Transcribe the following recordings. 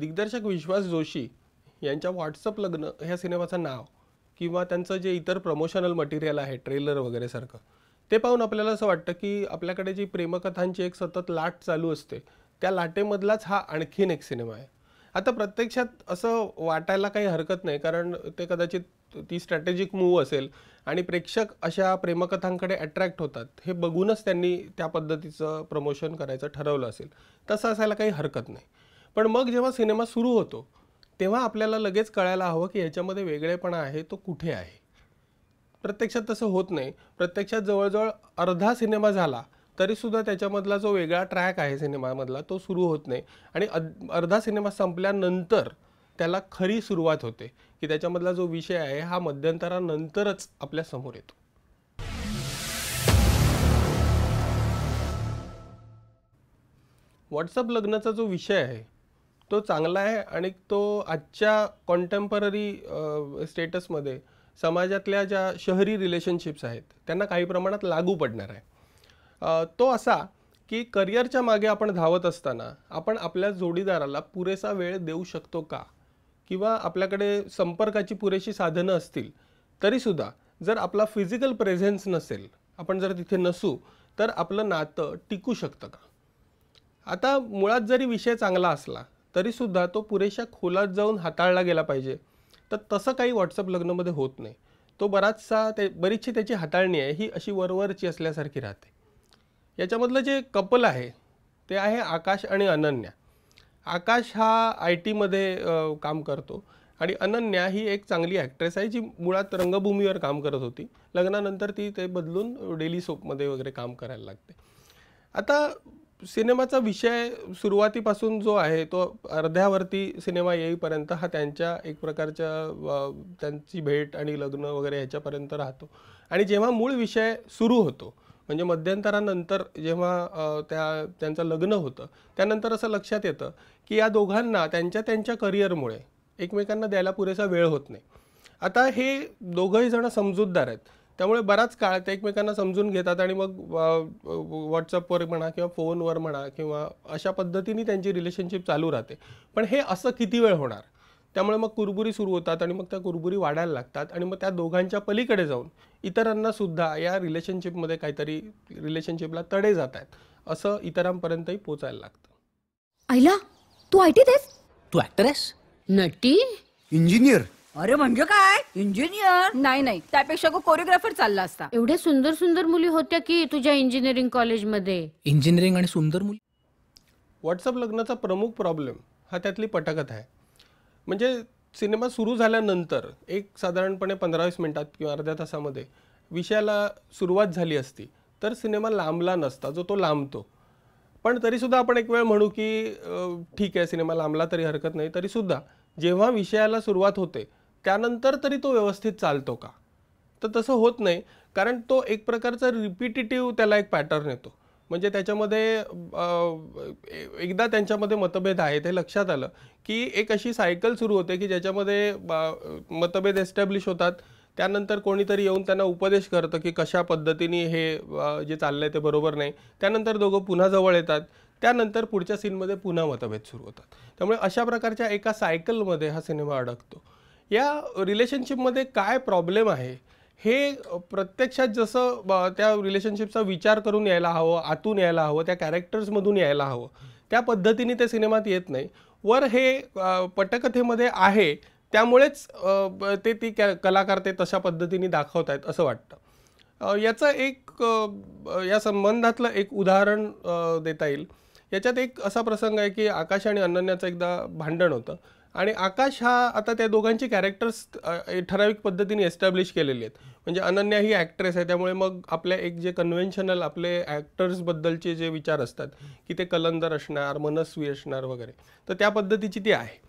दिग्दर्शक विश्वास जोशी यांच्या व्हॉट्सअप लग्न ह्या सिनेमाचं नाव किंवा त्यांचं जे इतर प्रमोशनल मटेरियल आहे ट्रेलर वगैरे सारखं ते पाहून आपल्याला असं वाटतं की आपल्याकडे जी प्रेमकथांची एक सतत लाट चालू असते त्या लाटेमधलाच हा आणखीन एक सिनेमा आहे आता प्रत्यक्षात असं वाटायला काही हरकत नाही कारण ते कदाचित ती स्ट्रॅटेजिक मूव्ह असेल आणि प्रेक्षक अशा प्रेमकथांकडे अट्रॅक्ट होतात हे बघूनच त्यांनी त्या पद्धतीचं प्रमोशन करायचं ठरवलं असेल तसं असायला काही हरकत नाही पण मग जेव्हा सिनेमा सुरू होतो तेव्हा आपल्याला लगेच कळायला हवं की ह्याच्यामध्ये वेगळेपणा आहे तो कुठे आहे प्रत्यक्षात तसं होत नाही प्रत्यक्षात जवळजवळ अर्धा सिनेमा झाला तरीसुद्धा त्याच्यामधला जो वेगळा ट्रॅक आहे सिनेमामधला तो सुरू होत नाही आणि अर्धा सिनेमा संपल्यानंतर त्याला खरी सुरुवात होते की त्याच्यामधला जो विषय आहे हा मध्यंतरानंतरच आपल्या समोर येतो व्हॉट्सअप लग्नाचा जो विषय आहे तो चांगला आहे आणि तो आजच्या कॉन्टेम्पररी स्टेटसमध्ये समाजातल्या ज्या शहरी रिलेशनशिप्स आहेत त्यांना काही प्रमाणात लागू पडणार आहे तो असा की करिअरच्या मागे आपण धावत असताना आपण आपल्या जोडीदाराला पुरेसा वेळ देऊ शकतो का किंवा आपल्याकडे संपर्काची पुरेशी साधनं असतील तरीसुद्धा जर आपला फिजिकल प्रेझेन्स नसेल आपण जर तिथे नसू तर आपलं नातं टिकू शकतं का आता मुळात जरी विषय चांगला असला तरीसुद्धा तो पुरेशा खोलात जाऊन हाताळला गेला पाहिजे तर तसं काही व्हॉट्सअप लग्नामध्ये होत नाही तो बराचसा ते बरीचशी त्याची हाताळणी आहे ही अशी वरवरची असल्यासारखी राहते याच्यामधलं जे कपल आहे ते आहे आकाश आणि अनन्या आकाश हा आय टीमध्ये काम करतो आणि अनन्या ही एक चांगली ॲक्ट्रेस आहे जी मुळात रंगभूमीवर काम करत होती लग्नानंतर ती ते बदलून डेली सोपमध्ये वगैरे काम करायला लागते आता सिनेमाचा विषय सुरुवातीपासून जो आहे तो अर्ध्यावरती सिनेमा येईपर्यंत हा त्यांच्या एक प्रकारच्या त्यांची भेट आणि लग्न वगैरे ह्याच्यापर्यंत राहतो आणि जेव्हा मूळ विषय सुरू होतो म्हणजे मध्यंतरानंतर जेव्हा त्या त्यांचं लग्न होतं त्यानंतर असं लक्षात येतं की या दोघांना त्यांच्या त्यांच्या करिअरमुळे एकमेकांना द्यायला पुरेसा वेळ होत नाही आता हे दोघंही जण समजूतदार आहेत त्यामुळे बराच काळ ते एकमेकांना समजून घेतात आणि मग व्हॉट्सअपवर म्हणा किंवा फोनवर म्हणा किंवा अशा पद्धतीने त्यांची रिलेशनशिप चालू राहते पण हे असं किती वेळ होणार त्यामुळे मग कुरबुरी सुरू होतात आणि मग त्या कुरबुरी वाढायला लागतात आणि मग त्या दोघांच्या पलीकडे जाऊन इतरांना सुद्धा या रिलेशनशिपमध्ये काहीतरी रिलेशनशिपला तडे जात आहेत असं इतरांपर्यंतही पोचायला लागतं आईला तू आय टी तू ऍक्टर आहेस नटी इंजिनियर अरे म्हणजे काय इंजिनियर नाही नाही त्यापेक्षा कोरिओग्राफर चालला असता एवढ्या सुंदर सुंदर मुली होत्या की तुझ्या इंजिनिअरिंग कॉलेजमध्ये इंजिनिअरिंग आणि सुंदर मुली व्हॉट्सअप लग्नाचा प्रमुख प्रॉब्लेम हा त्यातली पटकत आहे म्हणजे सिनेमा सुरू झाल्यानंतर एक साधारणपणे पंधरा वीस मिनटात किंवा अर्ध्या तासामध्ये विषयाला सुरुवात झाली असती तर सिनेमा लांबला नसता जो तो लांबतो पण तरीसुद्धा आपण एक वेळ म्हणू की ठीक आहे सिनेमा लांबला तरी हरकत नाही तरीसुद्धा जेव्हा विषयाला सुरुवात होते त्यानंतर तरी तो व्यवस्थित चालतो का तर तसं होत नाही कारण तो एक प्रकारचा रिपिटेटिव्ह त्याला एक पॅटर्न येतो म्हणजे त्याच्यामध्ये एकदा त्यांच्यामध्ये मतभेद आहे ते लक्षात आलं की एक अशी सायकल सुरू होते की ज्याच्यामध्ये मतभेद एस्टॅब्लिश होतात त्यानंतर कोणीतरी येऊन त्यांना उपदेश करतं की कशा पद्धतीने हे जे चाललं आहे ते बरोबर नाही त्यानंतर दोघं पुन्हा जवळ येतात त्यानंतर पुढच्या सीनमध्ये पुन्हा मतभेद सुरू होतात त्यामुळे अशा प्रकारच्या एका सायकलमध्ये हा सिनेमा अडकतो या रिलेशनशिपमध्ये काय प्रॉब्लेम आहे हे प्रत्यक्षात जसं त्या रिलेशनशिपचा विचार करून यायला हवं आतून यायला हवं त्या कॅरेक्टर्समधून यायला हवं त्या पद्धतीने ते सिनेमात येत नाही वर हे पटकथेमध्ये आहे त्यामुळेच ते ती कॅ कलाकार ते तशा पद्धतीने दाखवत आहेत असं वाटतं याचं एक या संबंधातलं एक उदाहरण देता येईल याच्यात एक असा प्रसंग आहे की आकाश आणि अनन्याचं एकदा भांडण होतं आणि आकाश हा आता त्या दोघांचे कॅरेक्टर्स ठराविक पद्धतीने एस्टॅब्लिश केलेले आहेत म्हणजे अनन्या ही ॲक्ट्रेस आहे त्यामुळे मग आपल्या एक जे कन्व्हेन्शनल आपले ॲक्टर्सबद्दलचे जे विचार असतात की ते कलंदर असणार मनस्वी असणार वगैरे तर त्या पद्धतीची ती आहे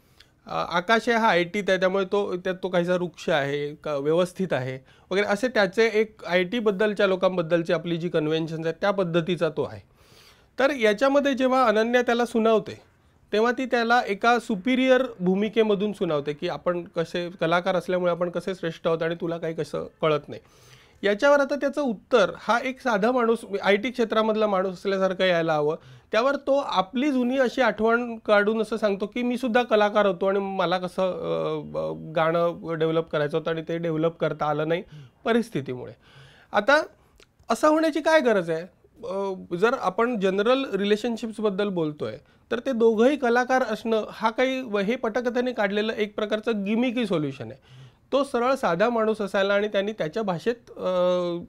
आकाश आहे हा आय टीत आहे त्यामुळे तो त्यात तो काहीसा वृक्ष आहे का व्यवस्थित आहे वगैरे असे त्याचे एक आय टीबद्दलच्या लोकांबद्दलची आपली जी कन्व्हेन्शन्स आहेत त्या पद्धतीचा तो आहे तर याच्यामध्ये जेव्हा अनन्या त्याला सुनावते तेव्हा ती त्याला एका सुपिरियर भूमिकेमधून सुनावते की आपण कसे कलाकार असल्यामुळे आपण कसे श्रेष्ठ आहोत आणि तुला काही कसं कळत नाही याच्यावर आता त्याचं उत्तर हा एक साधा माणूस आय टी क्षेत्रामधला माणूस असल्यासारखं यायला हवं त्यावर तो आपली जुनी अशी आठवण काढून असं सांगतो की मी सुद्धा कलाकार होतो आणि मला कसं गाणं डेव्हलप करायचं होतं आणि ते डेव्हलप करता आलं नाही परिस्थितीमुळे आता असं होण्याची काय गरज आहे जर आपण जनरल रिलेशनशिप्सबद्दल बोलतोय तर ते दोघंही कलाकार असणं हा काही हे पटकथेने काढलेलं एक प्रकारचं गिमिकी सोल्युशन आहे तो सरळ साधा माणूस असायला आणि त्यांनी त्याच्या भाषेत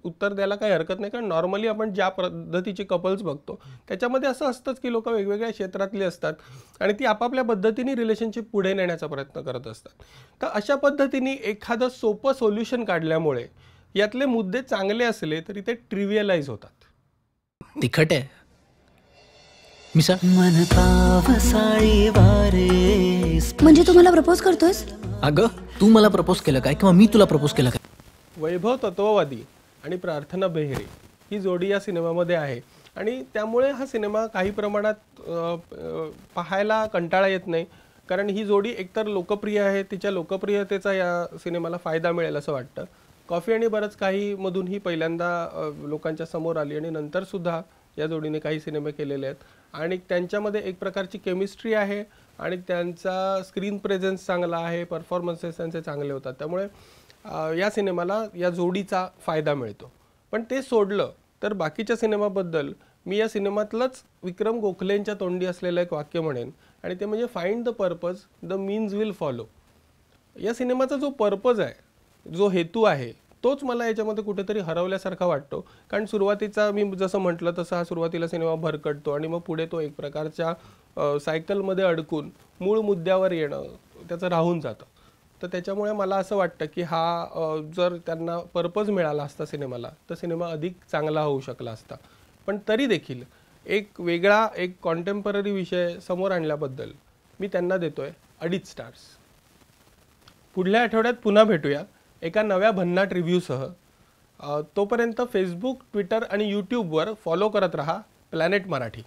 उत्तर द्यायला काही हरकत नाही कारण नॉर्मली आपण ज्या पद्धतीचे कपल्स बघतो त्याच्यामध्ये असं असतंच की लोक वेगवेगळ्या क्षेत्रातली असतात आणि ती आपापल्या पद्धतीने रिलेशनशिप पुढे नेण्याचा प्रयत्न करत असतात तर अशा पद्धतीने एखादं सोपं सोल्युशन काढल्यामुळे यातले मुद्दे चांगले असले तरी ते ट्रिव्हिअलाइज होतात तिखट आहे मिसा मन म्हणजे तू मला प्रपोज करतोस अगं तू मला प्रपोज केलं काय किंवा मी तुला प्रपोज केलं काय वैभव तत्ववादी आणि प्रार्थना बेहरे ही जोडी या सिनेमामध्ये आहे आणि त्यामुळे हा सिनेमा काही प्रमाणात पाहायला कंटाळा येत नाही कारण ही जोडी एकतर लोकप्रिय आहे तिच्या लोकप्रियतेचा या सिनेमाला फायदा मिळेल असं वाटतं कॉफी आणि बरंच काही मधूनही पहिल्यांदा लोकांच्या समोर आली आणि नंतरसुद्धा या जोडीने काही सिनेमे केलेले आहेत आणि त्यांच्यामध्ये एक प्रकारची केमिस्ट्री आहे आणि त्यांचा स्क्रीन प्रेझेन्स चांगला आहे परफॉर्मन्सेस त्यांचे चांगले होतात त्यामुळे या सिनेमाला या जोडीचा फायदा मिळतो पण ते सोडलं तर बाकीच्या सिनेमाबद्दल मी या सिनेमातलंच विक्रम गोखलेंच्या तोंडी असलेलं एक वाक्य म्हणेन आणि ते म्हणजे find the purpose the means will follow या सिनेमाचा जो पर्पज आहे जो हेतू आहे तोच मला याच्यामध्ये कुठेतरी हरवल्यासारखा वाटतो कारण सुरुवातीचा मी जसं म्हटलं तसं हा सुरुवातीला सिनेमा भरकटतो आणि मग पुढे तो एक प्रकारच्या सायकलमध्ये अडकून मूळ मुद्द्यावर येणं त्याचं राहून जातं तर त्याच्यामुळे मला असं वाटतं की हा जर त्यांना पर्पज मिळाला असता सिनेमाला तर सिनेमा अधिक चांगला होऊ शकला असता पण तरी देखील एक वेगळा एक कॉन्टेम्पररी विषय समोर आणल्याबद्दल मी त्यांना देतोय अडीच स्टार्स पुढल्या आठवड्यात पुन्हा भेटूया एका नव्या भन्नाट रिव्ह्यूसह तोपर्यंत फेसबुक ट्विटर आणि यूट्यूबवर फॉलो करत रहा प्लॅनेट मराठी